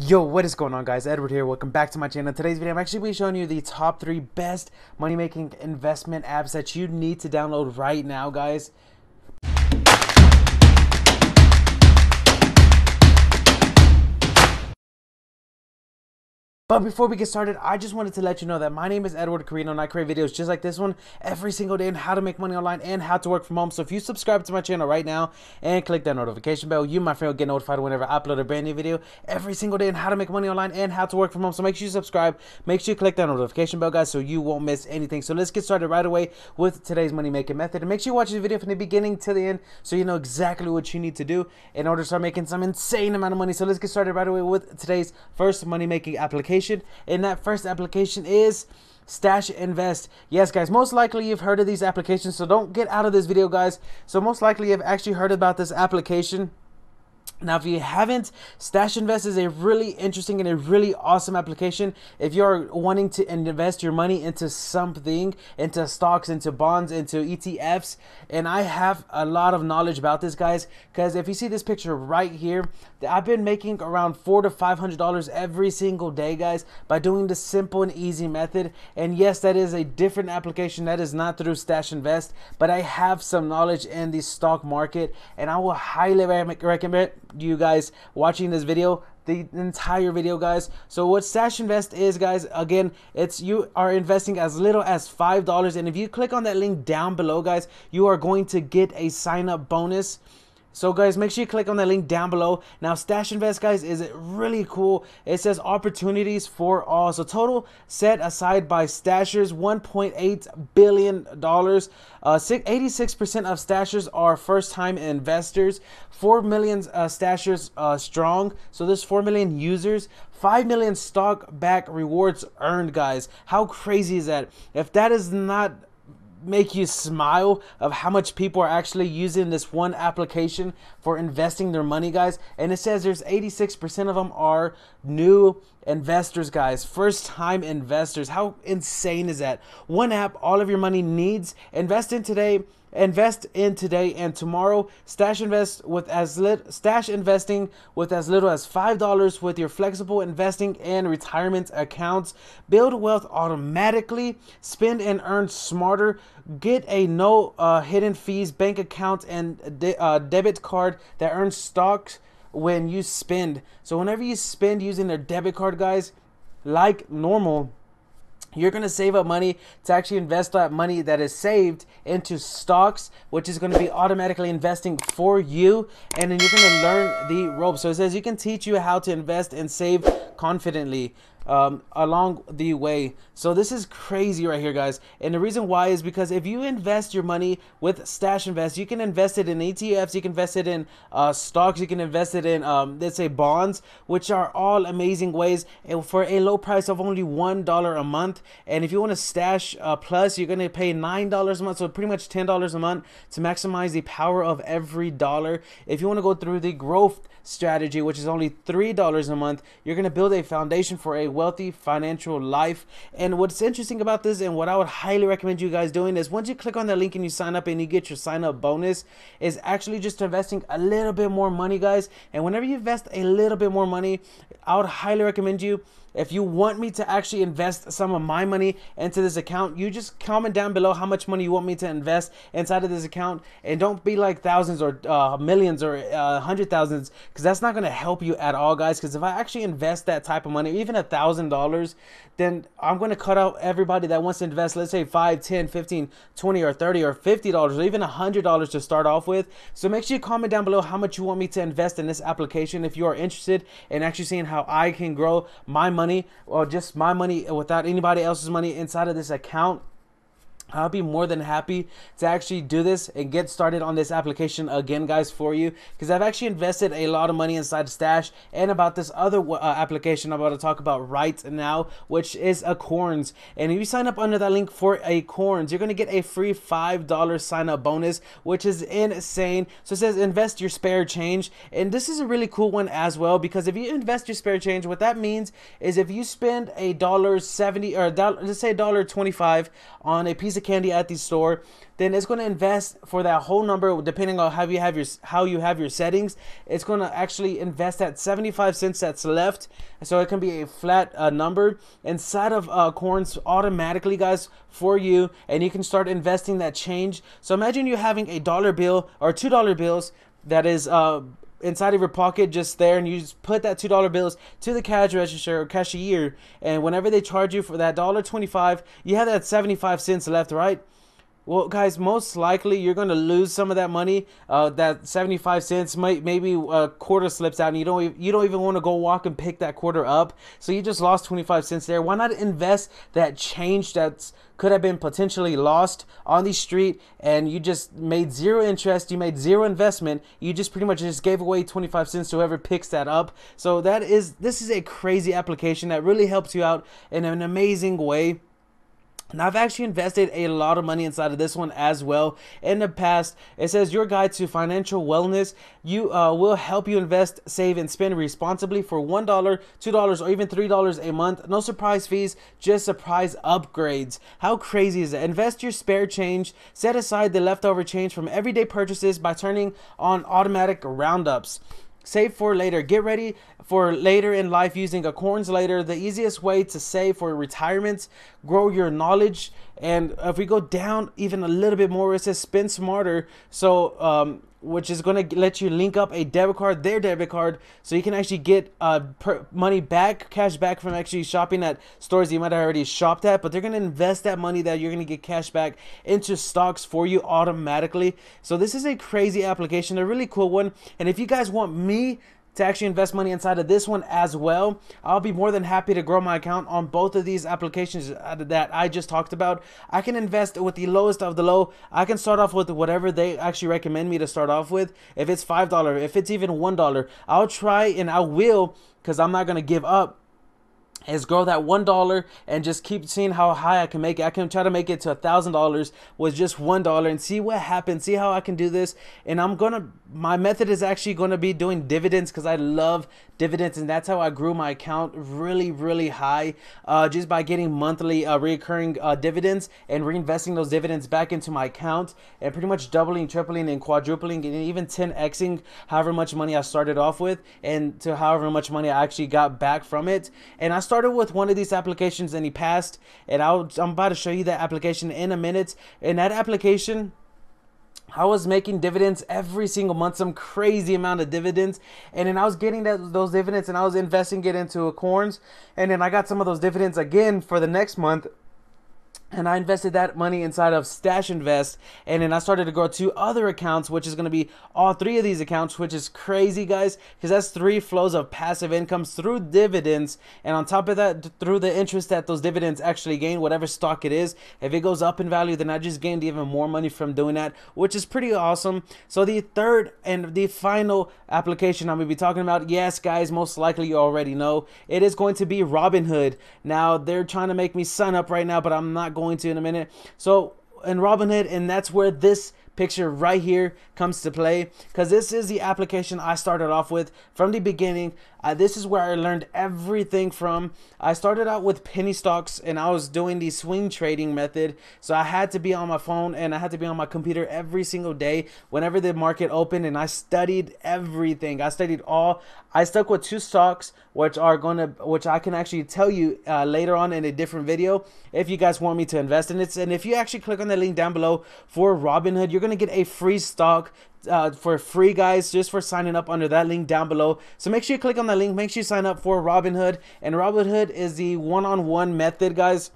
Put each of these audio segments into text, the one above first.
Yo, what is going on guys? Edward here. Welcome back to my channel. Today's video, I'm actually be showing you the top three best money-making investment apps that you need to download right now, guys. But before we get started, I just wanted to let you know that my name is Edward Carino and I create videos just like this one every single day on how to make money online and how to work from home. So if you subscribe to my channel right now and click that notification bell, you, my friend, will get notified whenever I upload a brand new video every single day on how to make money online and how to work from home. So make sure you subscribe. Make sure you click that notification bell, guys, so you won't miss anything. So let's get started right away with today's money making method. And make sure you watch this video from the beginning to the end so you know exactly what you need to do in order to start making some insane amount of money. So let's get started right away with today's first money making application application, and that first application is Stash Invest. Yes, guys, most likely you've heard of these applications, so don't get out of this video, guys. So most likely you've actually heard about this application. Now, if you haven't, Stash Invest is a really interesting and a really awesome application. If you're wanting to invest your money into something, into stocks, into bonds, into ETFs, and I have a lot of knowledge about this, guys, because if you see this picture right here, I've been making around four to five hundred dollars every single day, guys, by doing the simple and easy method. And yes, that is a different application that is not through Stash Invest, but I have some knowledge in the stock market, and I will highly recommend you guys watching this video the entire video guys so what stash invest is guys again it's you are investing as little as five dollars and if you click on that link down below guys you are going to get a sign up bonus so guys, make sure you click on that link down below. Now Stash Invest guys is really cool. It says opportunities for all. So total set aside by stashers $1.8 billion. 86% uh, of stashers are first time investors. 4 million uh, stashers uh, strong. So there's 4 million users. 5 million stock back rewards earned guys. How crazy is that? If that is not make you smile of how much people are actually using this one application for investing their money, guys. And it says there's 86% of them are new investors, guys, first time investors. How insane is that? One app, all of your money needs. Invest in today. Invest in today and tomorrow. Stash invest with as lit stash investing with as little as five dollars with your flexible investing and retirement accounts. Build wealth automatically. Spend and earn smarter. Get a no uh, hidden fees bank account and de uh, debit card that earns stocks when you spend. So whenever you spend using their debit card, guys, like normal, you're going to save up money to actually invest that money that is saved into stocks, which is going to be automatically investing for you. And then you're going to learn the ropes. So it says you can teach you how to invest and save confidently um, along the way. So this is crazy right here, guys. And the reason why is because if you invest your money with Stash Invest, you can invest it in ETFs, you can invest it in uh, stocks, you can invest it in, um, let's say, bonds, which are all amazing ways and eh, for a low price of only $1 a month. And if you want to stash uh, plus, you're going to pay $9 a month, so pretty much $10 a month to maximize the power of every dollar. If you want to go through the growth strategy, which is only $3 a month, you're going to build a foundation for a wealthy financial life. And what's interesting about this and what I would highly recommend you guys doing is once you click on that link and you sign up and you get your sign up bonus is actually just investing a little bit more money guys. And whenever you invest a little bit more money, I would highly recommend you if you want me to actually invest some of my money into this account, you just comment down below how much money you want me to invest inside of this account. And don't be like thousands or uh, millions or uh, hundred thousands because that's not going to help you at all, guys. Because if I actually invest that type of money, even a thousand dollars, then I'm going to cut out everybody that wants to invest, let's say five, ten, fifteen, twenty, or 30 or $50 or even a $100 to start off with. So make sure you comment down below how much you want me to invest in this application if you are interested in actually seeing how I can grow my money money or just my money without anybody else's money inside of this account I'll be more than happy to actually do this and get started on this application again, guys, for you. Because I've actually invested a lot of money inside Stash and about this other uh, application I'm about to talk about right now, which is Acorns. And if you sign up under that link for Acorns, you're going to get a free $5 sign up bonus, which is insane. So it says invest your spare change. And this is a really cool one as well, because if you invest your spare change, what that means is if you spend a dollar 70 or let's say a dollar 25 on a piece of candy at the store, then it's going to invest for that whole number depending on how you have your how you have your settings. It's going to actually invest that 75 cents that's left, so it can be a flat uh, number inside of uh, corns automatically, guys, for you, and you can start investing that change. So imagine you having a dollar bill or two dollar bills that is uh, inside of your pocket just there and you just put that two dollar bills to the cash register or cashier and whenever they charge you for that dollar twenty five you have that seventy five cents left right well, guys, most likely you're going to lose some of that money. Uh, that 75 cents, might, maybe a uh, quarter slips out, and you don't you don't even want to go walk and pick that quarter up. So you just lost 25 cents there. Why not invest that change that could have been potentially lost on the street and you just made zero interest you made zero investment you just pretty much just gave away 25 cents to whoever picks that up so that is this is a crazy application that really helps you out in an amazing way and I've actually invested a lot of money inside of this one as well in the past. It says your guide to financial wellness. You uh, will help you invest, save, and spend responsibly for $1, $2, or even $3 a month. No surprise fees, just surprise upgrades. How crazy is that? Invest your spare change. Set aside the leftover change from everyday purchases by turning on automatic roundups. Save for later. Get ready for later in life using Acorns later. The easiest way to save for retirement. Grow your knowledge and if we go down even a little bit more, it says spend smarter. So, um, which is going to let you link up a debit card, their debit card, so you can actually get uh, per- money back, cash back from actually shopping at stores you might have already shopped at. But they're going to invest that money that you're going to get cash back into stocks for you automatically. So, this is a crazy application, a really cool one. And if you guys want me to actually invest money inside of this one as well, I'll be more than happy to grow my account on both of these applications uh, that I just talked about. I can invest with the lowest of the low. I can start off with whatever they actually recommend me to start off with. If it's $5, if it's even $1, I'll try and I will because I'm not going to give up is grow that one dollar and just keep seeing how high I can make it. I can try to make it to a thousand dollars with just one dollar and see what happens, see how I can do this. And I'm gonna my method is actually gonna be doing dividends because I love dividends and that's how I grew my account really really high uh, just by getting monthly uh, recurring uh, dividends and reinvesting those dividends back into my account and pretty much doubling tripling and quadrupling and even 10xing however much money I started off with and to however much money I actually got back from it and I started with one of these applications in the past, and i am about to show you that application in a minute and that application I was making dividends every single month, some crazy amount of dividends. And then I was getting that, those dividends and I was investing it into corns, And then I got some of those dividends again for the next month and I invested that money inside of Stash Invest, and then I started to grow two other accounts, which is going to be all three of these accounts, which is crazy, guys, because that's three flows of passive incomes through dividends, and on top of that, through the interest that those dividends actually gain, whatever stock it is. If it goes up in value, then I just gained even more money from doing that, which is pretty awesome. So the third and the final application I'm going to be talking about, yes, guys, most likely you already know, it is going to be Robinhood. Now they're trying to make me sign up right now, but I'm not going to in a minute. So, and Robinhood, and that's where this picture right here comes to play because this is the application I started off with from the beginning. Uh, this is where I learned everything from. I started out with penny stocks and I was doing the swing trading method. So I had to be on my phone and I had to be on my computer every single day whenever the market opened and I studied everything. I studied all. I stuck with two stocks which are going to which I can actually tell you uh, later on in a different video if you guys want me to invest in it. And if you actually click on the link down below for Robinhood, you're going to get a free stock uh, for free, guys, just for signing up under that link down below. So make sure you click on that link. Make sure you sign up for Robinhood. And Robinhood is the one-on-one -on -one method, guys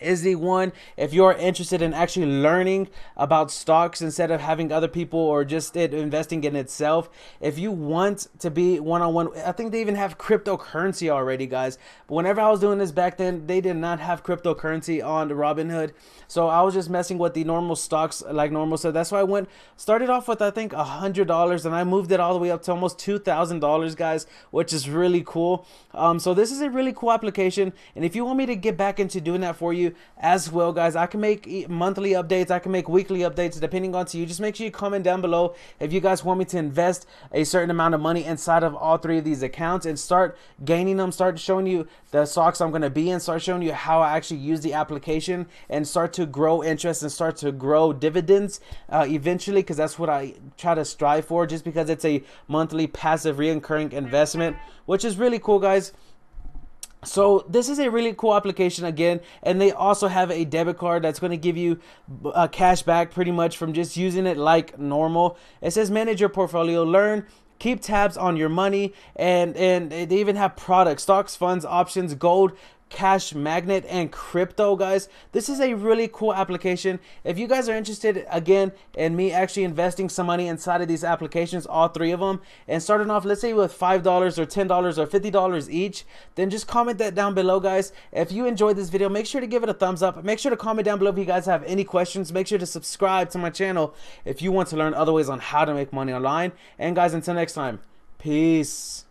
is the one if you're interested in actually learning about stocks instead of having other people or just it investing in itself if you want to be one-on-one i think they even have cryptocurrency already guys but whenever i was doing this back then they did not have cryptocurrency on robinhood so i was just messing with the normal stocks like normal so that's why i went started off with i think a hundred dollars and i moved it all the way up to almost two thousand dollars guys which is really cool um, so this is a really cool application and if you want me to get back into doing that for you you as well, guys. I can make monthly updates, I can make weekly updates depending on to you. Just make sure you comment down below if you guys want me to invest a certain amount of money inside of all three of these accounts and start gaining them, start showing you the stocks I'm going to be in, start showing you how I actually use the application and start to grow interest and start to grow dividends uh, eventually because that's what I try to strive for just because it's a monthly passive reoccurring investment, which is really cool, guys so this is a really cool application again and they also have a debit card that's going to give you a uh, cash back pretty much from just using it like normal it says manage your portfolio learn keep tabs on your money and and they even have products stocks funds options gold cash magnet and crypto guys this is a really cool application if you guys are interested again in me actually investing some money inside of these applications all three of them and starting off let's say with five dollars or ten dollars or fifty dollars each then just comment that down below guys if you enjoyed this video make sure to give it a thumbs up make sure to comment down below if you guys have any questions make sure to subscribe to my channel if you want to learn other ways on how to make money online and guys until next time peace